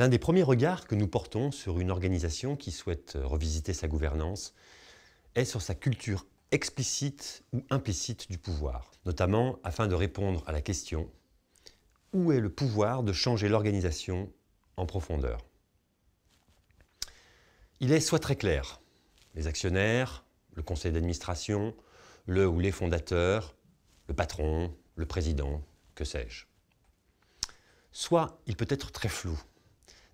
L'un des premiers regards que nous portons sur une organisation qui souhaite euh, revisiter sa gouvernance est sur sa culture explicite ou implicite du pouvoir, notamment afin de répondre à la question où est le pouvoir de changer l'organisation en profondeur Il est soit très clair, les actionnaires, le conseil d'administration, le ou les fondateurs, le patron, le président, que sais-je. Soit il peut être très flou,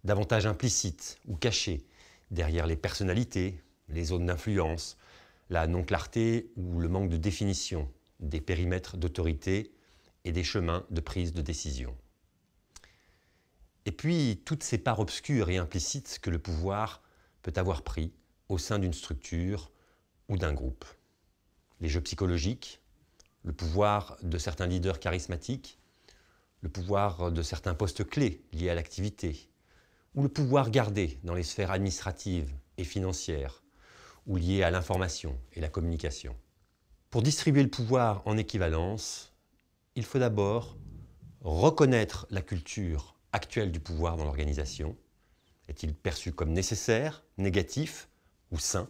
davantage implicite ou caché derrière les personnalités, les zones d'influence, la non-clarté ou le manque de définition des périmètres d'autorité et des chemins de prise de décision. Et puis, toutes ces parts obscures et implicites que le pouvoir peut avoir pris au sein d'une structure ou d'un groupe. Les jeux psychologiques, le pouvoir de certains leaders charismatiques, le pouvoir de certains postes clés liés à l'activité, ou le pouvoir gardé dans les sphères administratives et financières, ou liées à l'information et la communication. Pour distribuer le pouvoir en équivalence, il faut d'abord reconnaître la culture actuelle du pouvoir dans l'organisation. Est-il perçu comme nécessaire, négatif ou sain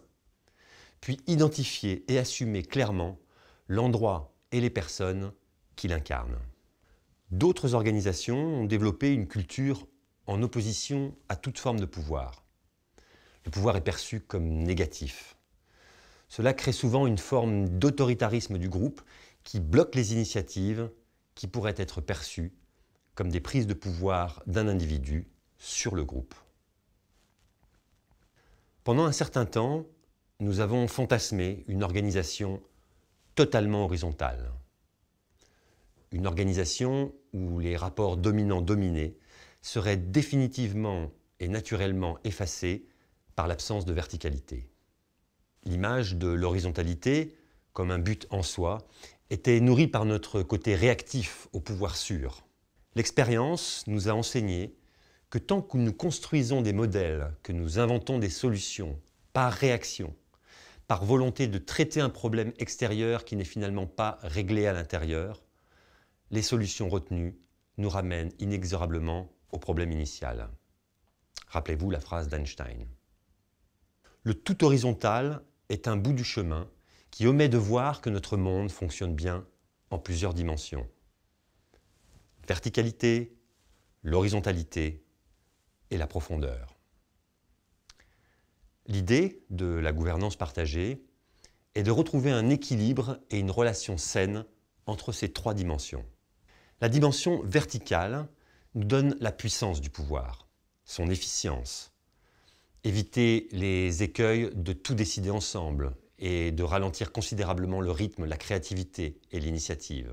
Puis identifier et assumer clairement l'endroit et les personnes qui incarne. D'autres organisations ont développé une culture en opposition à toute forme de pouvoir. Le pouvoir est perçu comme négatif. Cela crée souvent une forme d'autoritarisme du groupe qui bloque les initiatives qui pourraient être perçues comme des prises de pouvoir d'un individu sur le groupe. Pendant un certain temps, nous avons fantasmé une organisation totalement horizontale. Une organisation où les rapports dominants-dominés serait définitivement et naturellement effacée par l'absence de verticalité. L'image de l'horizontalité, comme un but en soi, était nourrie par notre côté réactif au pouvoir sûr. L'expérience nous a enseigné que tant que nous construisons des modèles, que nous inventons des solutions par réaction, par volonté de traiter un problème extérieur qui n'est finalement pas réglé à l'intérieur, les solutions retenues nous ramènent inexorablement au problème initial. Rappelez-vous la phrase d'Einstein. Le tout horizontal est un bout du chemin qui omet de voir que notre monde fonctionne bien en plusieurs dimensions. Verticalité, l'horizontalité et la profondeur. L'idée de la gouvernance partagée est de retrouver un équilibre et une relation saine entre ces trois dimensions. La dimension verticale nous donne la puissance du pouvoir, son efficience. Éviter les écueils de tout décider ensemble et de ralentir considérablement le rythme, la créativité et l'initiative.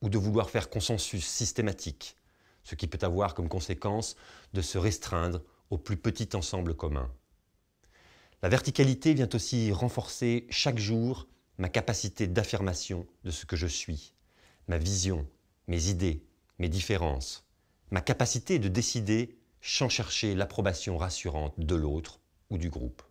Ou de vouloir faire consensus systématique, ce qui peut avoir comme conséquence de se restreindre au plus petit ensemble commun. La verticalité vient aussi renforcer chaque jour ma capacité d'affirmation de ce que je suis, ma vision, mes idées, mes différences, ma capacité de décider sans chercher l'approbation rassurante de l'autre ou du groupe.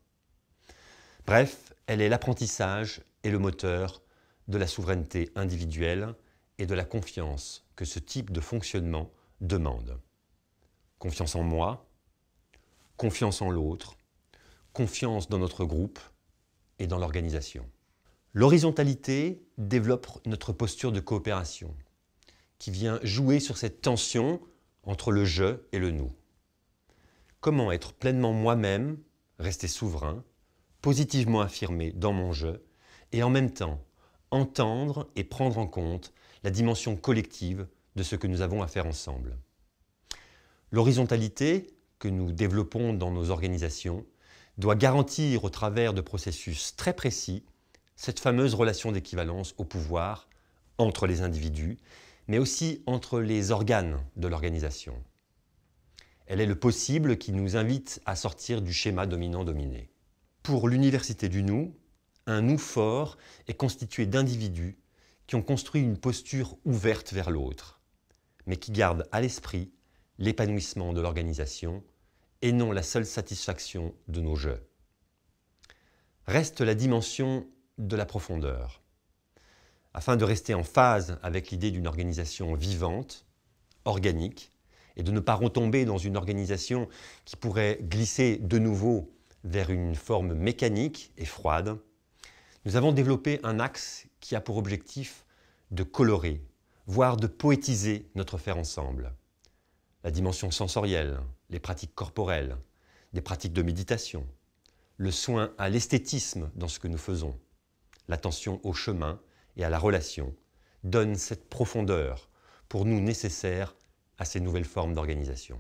Bref, elle est l'apprentissage et le moteur de la souveraineté individuelle et de la confiance que ce type de fonctionnement demande. Confiance en moi, confiance en l'autre, confiance dans notre groupe et dans l'organisation. L'horizontalité développe notre posture de coopération, qui vient jouer sur cette tension entre le jeu et le nous. Comment être pleinement moi-même, rester souverain, positivement affirmé dans mon je, et en même temps entendre et prendre en compte la dimension collective de ce que nous avons à faire ensemble. L'horizontalité que nous développons dans nos organisations doit garantir au travers de processus très précis cette fameuse relation d'équivalence au pouvoir entre les individus mais aussi entre les organes de l'organisation. Elle est le possible qui nous invite à sortir du schéma dominant-dominé. Pour l'université du nous, un nous fort est constitué d'individus qui ont construit une posture ouverte vers l'autre, mais qui gardent à l'esprit l'épanouissement de l'organisation et non la seule satisfaction de nos jeux. Reste la dimension de la profondeur afin de rester en phase avec l'idée d'une organisation vivante, organique, et de ne pas retomber dans une organisation qui pourrait glisser de nouveau vers une forme mécanique et froide, nous avons développé un axe qui a pour objectif de colorer, voire de poétiser notre faire ensemble. La dimension sensorielle, les pratiques corporelles, des pratiques de méditation, le soin à l'esthétisme dans ce que nous faisons, l'attention au chemin et à la relation donne cette profondeur pour nous nécessaire à ces nouvelles formes d'organisation.